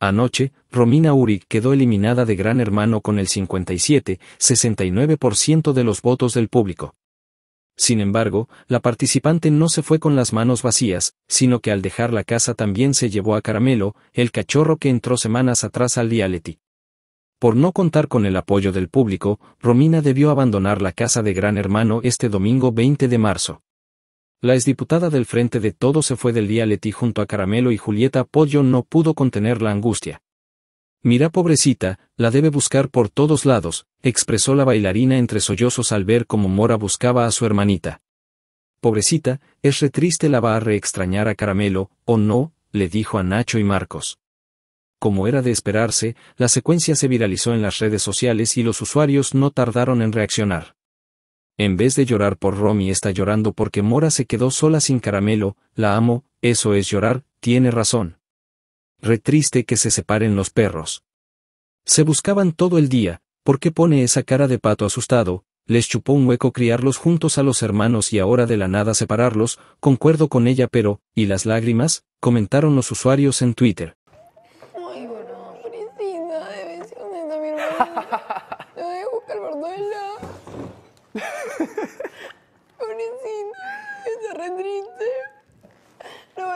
Anoche, Romina Uri quedó eliminada de Gran Hermano con el 57,69% de los votos del público. Sin embargo, la participante no se fue con las manos vacías, sino que al dejar la casa también se llevó a Caramelo, el cachorro que entró semanas atrás al reality. Por no contar con el apoyo del público, Romina debió abandonar la casa de Gran Hermano este domingo 20 de marzo. La exdiputada del Frente de Todo se fue del día Leti junto a Caramelo y Julieta Pollo no pudo contener la angustia. Mira pobrecita, la debe buscar por todos lados, expresó la bailarina entre sollozos al ver cómo Mora buscaba a su hermanita. Pobrecita, es re triste la va a reextrañar a Caramelo, o no, le dijo a Nacho y Marcos. Como era de esperarse, la secuencia se viralizó en las redes sociales y los usuarios no tardaron en reaccionar. En vez de llorar por Romy está llorando porque Mora se quedó sola sin caramelo, la amo, eso es llorar, tiene razón. Re triste que se separen los perros. Se buscaban todo el día, ¿por qué pone esa cara de pato asustado? Les chupó un hueco criarlos juntos a los hermanos y ahora de la nada separarlos, concuerdo con ella pero, ¿y las lágrimas? comentaron los usuarios en Twitter. Ay, bueno, ser